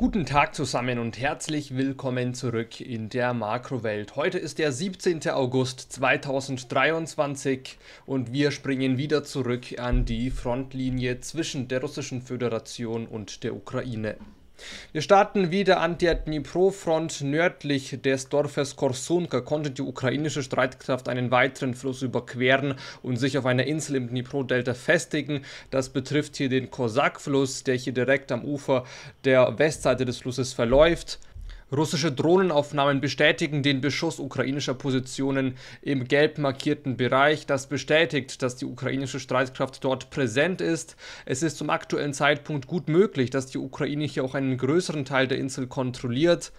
Guten Tag zusammen und herzlich willkommen zurück in der Makrowelt. Heute ist der 17. August 2023 und wir springen wieder zurück an die Frontlinie zwischen der Russischen Föderation und der Ukraine. Wir starten wieder an der dnipro front nördlich des Dorfes Korsunka konnte die ukrainische Streitkraft einen weiteren Fluss überqueren und sich auf einer Insel im Dnipro-Delta festigen. Das betrifft hier den Kosak-Fluss, der hier direkt am Ufer der Westseite des Flusses verläuft. Russische Drohnenaufnahmen bestätigen den Beschuss ukrainischer Positionen im gelb markierten Bereich. Das bestätigt, dass die ukrainische Streitkraft dort präsent ist. Es ist zum aktuellen Zeitpunkt gut möglich, dass die Ukraine hier auch einen größeren Teil der Insel kontrolliert.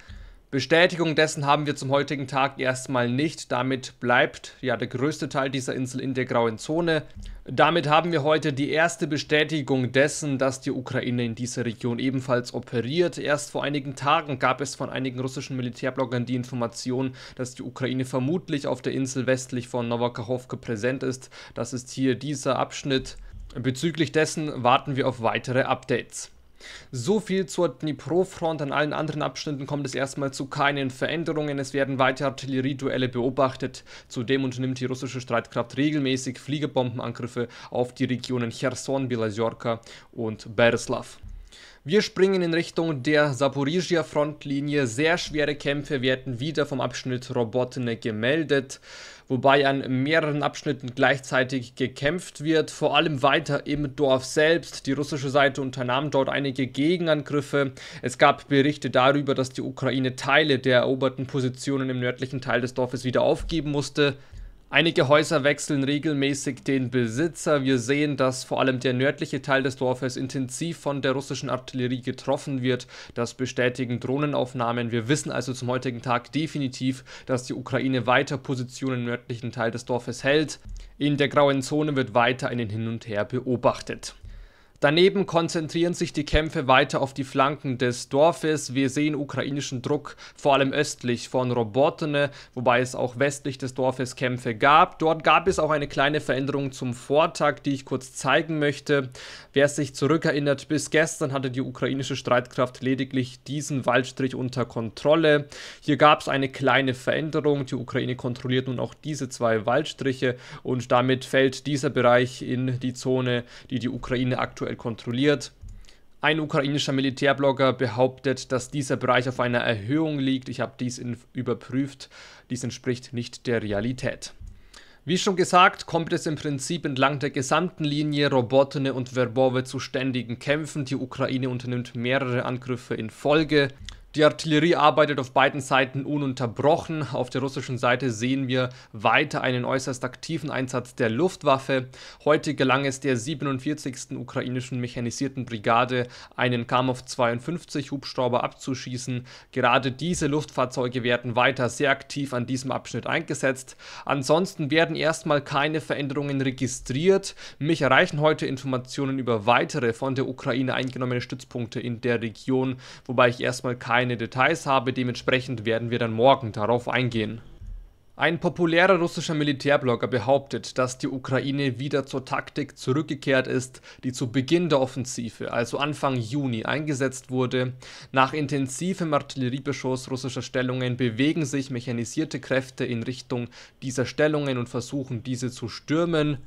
Bestätigung dessen haben wir zum heutigen Tag erstmal nicht. Damit bleibt ja der größte Teil dieser Insel in der grauen Zone. Damit haben wir heute die erste Bestätigung dessen, dass die Ukraine in dieser Region ebenfalls operiert. Erst vor einigen Tagen gab es von einigen russischen Militärbloggern die Information, dass die Ukraine vermutlich auf der Insel westlich von Novokachowke präsent ist. Das ist hier dieser Abschnitt. Bezüglich dessen warten wir auf weitere Updates. So viel zur Dnipro-Front. An allen anderen Abschnitten kommt es erstmal zu keinen Veränderungen. Es werden weiter Artillerieduelle beobachtet. Zudem unternimmt die russische Streitkraft regelmäßig Fliegerbombenangriffe auf die Regionen Cherson, Bilasjorka und Bereslav. Wir springen in Richtung der Saporizhia Frontlinie. Sehr schwere Kämpfe werden wieder vom Abschnitt Robotene gemeldet, wobei an mehreren Abschnitten gleichzeitig gekämpft wird, vor allem weiter im Dorf selbst. Die russische Seite unternahm dort einige Gegenangriffe. Es gab Berichte darüber, dass die Ukraine Teile der eroberten Positionen im nördlichen Teil des Dorfes wieder aufgeben musste. Einige Häuser wechseln regelmäßig den Besitzer. Wir sehen, dass vor allem der nördliche Teil des Dorfes intensiv von der russischen Artillerie getroffen wird. Das bestätigen Drohnenaufnahmen. Wir wissen also zum heutigen Tag definitiv, dass die Ukraine weiter Positionen im nördlichen Teil des Dorfes hält. In der grauen Zone wird weiter einen Hin und Her beobachtet. Daneben konzentrieren sich die Kämpfe weiter auf die Flanken des Dorfes. Wir sehen ukrainischen Druck vor allem östlich von Robotene, wobei es auch westlich des Dorfes Kämpfe gab. Dort gab es auch eine kleine Veränderung zum Vortag, die ich kurz zeigen möchte. Wer sich zurückerinnert, bis gestern hatte die ukrainische Streitkraft lediglich diesen Waldstrich unter Kontrolle. Hier gab es eine kleine Veränderung. Die Ukraine kontrolliert nun auch diese zwei Waldstriche und damit fällt dieser Bereich in die Zone, die die Ukraine aktuell aktuell kontrolliert. Ein ukrainischer Militärblogger behauptet, dass dieser Bereich auf einer Erhöhung liegt. Ich habe dies überprüft. Dies entspricht nicht der Realität. Wie schon gesagt, kommt es im Prinzip entlang der gesamten Linie Robotene und Verbove zu ständigen Kämpfen. Die Ukraine unternimmt mehrere Angriffe in Folge. Die Artillerie arbeitet auf beiden Seiten ununterbrochen. Auf der russischen Seite sehen wir weiter einen äußerst aktiven Einsatz der Luftwaffe. Heute gelang es der 47. ukrainischen mechanisierten Brigade, einen Kamov 52 Hubschrauber abzuschießen. Gerade diese Luftfahrzeuge werden weiter sehr aktiv an diesem Abschnitt eingesetzt. Ansonsten werden erstmal keine Veränderungen registriert. Mich erreichen heute Informationen über weitere von der Ukraine eingenommene Stützpunkte in der Region, wobei ich erstmal keine keine Details habe, dementsprechend werden wir dann morgen darauf eingehen. Ein populärer russischer Militärblogger behauptet, dass die Ukraine wieder zur Taktik zurückgekehrt ist, die zu Beginn der Offensive, also Anfang Juni, eingesetzt wurde. Nach intensivem Artilleriebeschuss russischer Stellungen bewegen sich mechanisierte Kräfte in Richtung dieser Stellungen und versuchen diese zu stürmen.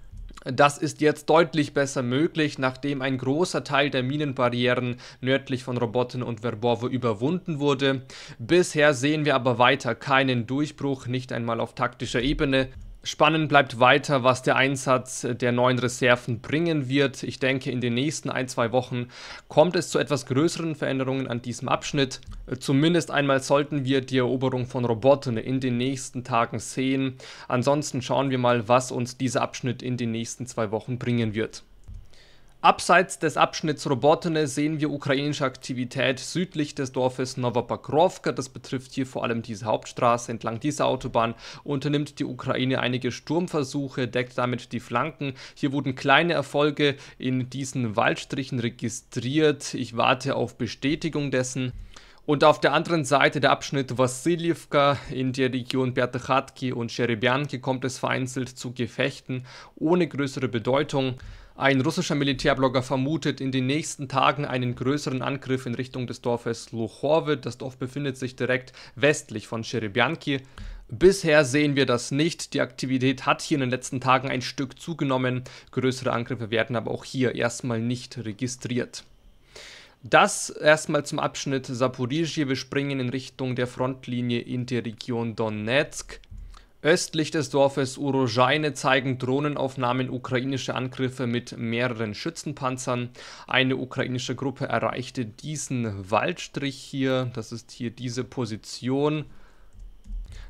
Das ist jetzt deutlich besser möglich, nachdem ein großer Teil der Minenbarrieren nördlich von Robotten und Verbovo überwunden wurde. Bisher sehen wir aber weiter keinen Durchbruch, nicht einmal auf taktischer Ebene. Spannend bleibt weiter, was der Einsatz der neuen Reserven bringen wird. Ich denke, in den nächsten ein, zwei Wochen kommt es zu etwas größeren Veränderungen an diesem Abschnitt. Zumindest einmal sollten wir die Eroberung von Robotern in den nächsten Tagen sehen. Ansonsten schauen wir mal, was uns dieser Abschnitt in den nächsten zwei Wochen bringen wird. Abseits des Abschnitts Robotene sehen wir ukrainische Aktivität südlich des Dorfes Novopakrovka. Das betrifft hier vor allem diese Hauptstraße. Entlang dieser Autobahn unternimmt die Ukraine einige Sturmversuche, deckt damit die Flanken. Hier wurden kleine Erfolge in diesen Waldstrichen registriert. Ich warte auf Bestätigung dessen. Und auf der anderen Seite der Abschnitt Wassiljewka in der Region Bertachatki und Sherebyanki kommt es vereinzelt zu Gefechten ohne größere Bedeutung. Ein russischer Militärblogger vermutet in den nächsten Tagen einen größeren Angriff in Richtung des Dorfes Luchorwe. Das Dorf befindet sich direkt westlich von Sherebyanki. Bisher sehen wir das nicht. Die Aktivität hat hier in den letzten Tagen ein Stück zugenommen. Größere Angriffe werden aber auch hier erstmal nicht registriert. Das erstmal zum Abschnitt Saporizhje. Wir springen in Richtung der Frontlinie in die Region Donetsk. Östlich des Dorfes Urozhaine zeigen Drohnenaufnahmen ukrainische Angriffe mit mehreren Schützenpanzern. Eine ukrainische Gruppe erreichte diesen Waldstrich hier. Das ist hier diese Position.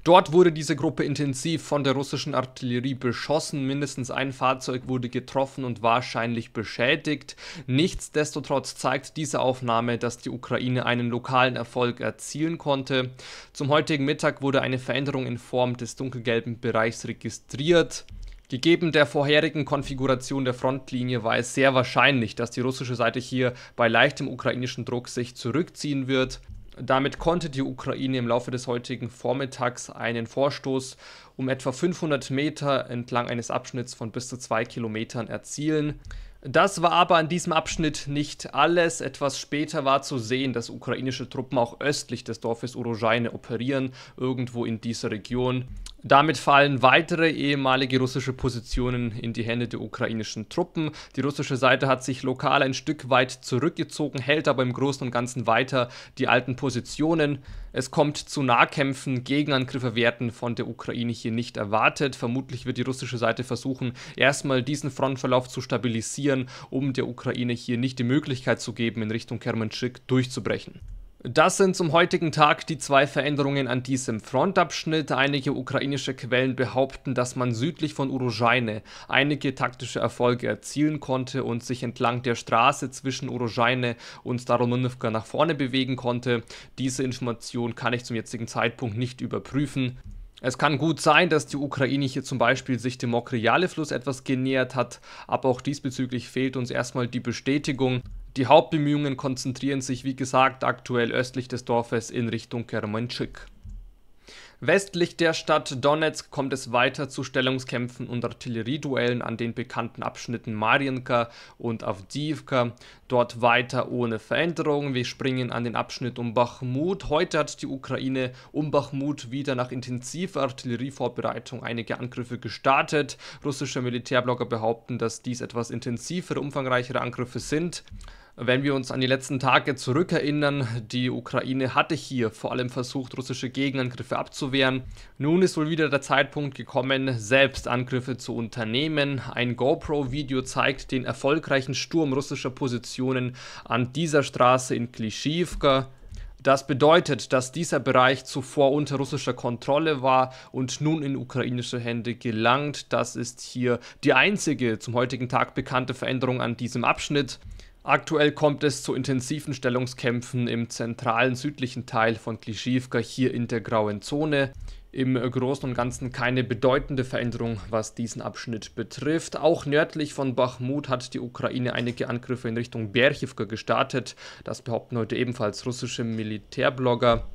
Dort wurde diese Gruppe intensiv von der russischen Artillerie beschossen, mindestens ein Fahrzeug wurde getroffen und wahrscheinlich beschädigt. Nichtsdestotrotz zeigt diese Aufnahme, dass die Ukraine einen lokalen Erfolg erzielen konnte. Zum heutigen Mittag wurde eine Veränderung in Form des dunkelgelben Bereichs registriert. Gegeben der vorherigen Konfiguration der Frontlinie war es sehr wahrscheinlich, dass die russische Seite hier bei leichtem ukrainischen Druck sich zurückziehen wird. Damit konnte die Ukraine im Laufe des heutigen Vormittags einen Vorstoß um etwa 500 Meter entlang eines Abschnitts von bis zu zwei Kilometern erzielen. Das war aber an diesem Abschnitt nicht alles. Etwas später war zu sehen, dass ukrainische Truppen auch östlich des Dorfes Urozhaine operieren, irgendwo in dieser Region. Damit fallen weitere ehemalige russische Positionen in die Hände der ukrainischen Truppen. Die russische Seite hat sich lokal ein Stück weit zurückgezogen, hält aber im Großen und Ganzen weiter die alten Positionen. Es kommt zu Nahkämpfen, Gegenangriffe werden von der Ukraine hier nicht erwartet. Vermutlich wird die russische Seite versuchen, erstmal diesen Frontverlauf zu stabilisieren, um der Ukraine hier nicht die Möglichkeit zu geben, in Richtung Kermanschik durchzubrechen. Das sind zum heutigen Tag die zwei Veränderungen an diesem Frontabschnitt. Einige ukrainische Quellen behaupten, dass man südlich von Urujaine einige taktische Erfolge erzielen konnte und sich entlang der Straße zwischen Urujaine und Staronynivka nach vorne bewegen konnte. Diese Information kann ich zum jetzigen Zeitpunkt nicht überprüfen. Es kann gut sein, dass die Ukraine hier zum Beispiel sich dem Mokriale-Fluss etwas genähert hat, aber auch diesbezüglich fehlt uns erstmal die Bestätigung. Die Hauptbemühungen konzentrieren sich wie gesagt aktuell östlich des Dorfes in Richtung Kermenschik. Westlich der Stadt Donetsk kommt es weiter zu Stellungskämpfen und Artillerieduellen an den bekannten Abschnitten Marienka und Avdivka. Dort weiter ohne Veränderung. Wir springen an den Abschnitt um Bachmut. Heute hat die Ukraine um Bachmut wieder nach intensiver Artillerievorbereitung einige Angriffe gestartet. Russische Militärblogger behaupten, dass dies etwas intensivere, umfangreichere Angriffe sind. Wenn wir uns an die letzten Tage zurückerinnern, die Ukraine hatte hier vor allem versucht, russische Gegenangriffe abzuwehren. Nun ist wohl wieder der Zeitpunkt gekommen, selbst Angriffe zu unternehmen. Ein GoPro-Video zeigt den erfolgreichen Sturm russischer Positionen an dieser Straße in Klischivka. Das bedeutet, dass dieser Bereich zuvor unter russischer Kontrolle war und nun in ukrainische Hände gelangt. Das ist hier die einzige zum heutigen Tag bekannte Veränderung an diesem Abschnitt. Aktuell kommt es zu intensiven Stellungskämpfen im zentralen südlichen Teil von Klischivka hier in der grauen Zone. Im Großen und Ganzen keine bedeutende Veränderung, was diesen Abschnitt betrifft. Auch nördlich von Bachmut hat die Ukraine einige Angriffe in Richtung Berchivka gestartet. Das behaupten heute ebenfalls russische Militärblogger.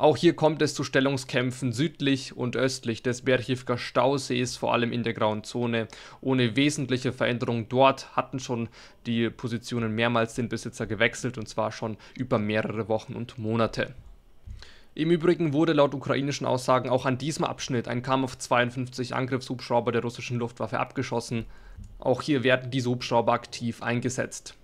Auch hier kommt es zu Stellungskämpfen südlich und östlich des Berchivka Stausees, vor allem in der grauen Zone. Ohne wesentliche Veränderung dort hatten schon die Positionen mehrmals den Besitzer gewechselt und zwar schon über mehrere Wochen und Monate. Im Übrigen wurde laut ukrainischen Aussagen auch an diesem Abschnitt ein Kamov 52 Angriffshubschrauber der russischen Luftwaffe abgeschossen. Auch hier werden diese Hubschrauber aktiv eingesetzt.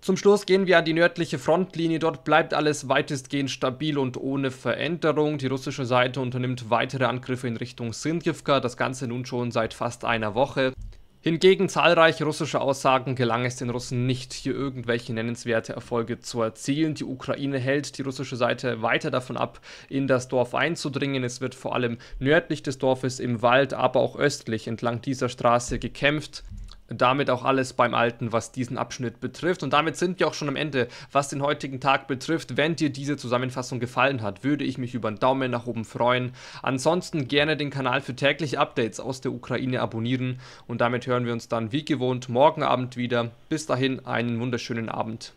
Zum Schluss gehen wir an die nördliche Frontlinie. Dort bleibt alles weitestgehend stabil und ohne Veränderung. Die russische Seite unternimmt weitere Angriffe in Richtung Sindjivka, das Ganze nun schon seit fast einer Woche. Hingegen zahlreiche russische Aussagen gelang es den Russen nicht, hier irgendwelche nennenswerte Erfolge zu erzielen. Die Ukraine hält die russische Seite weiter davon ab, in das Dorf einzudringen. Es wird vor allem nördlich des Dorfes im Wald, aber auch östlich entlang dieser Straße gekämpft damit auch alles beim Alten, was diesen Abschnitt betrifft. Und damit sind wir auch schon am Ende, was den heutigen Tag betrifft. Wenn dir diese Zusammenfassung gefallen hat, würde ich mich über einen Daumen nach oben freuen. Ansonsten gerne den Kanal für tägliche Updates aus der Ukraine abonnieren. Und damit hören wir uns dann wie gewohnt morgen Abend wieder. Bis dahin einen wunderschönen Abend.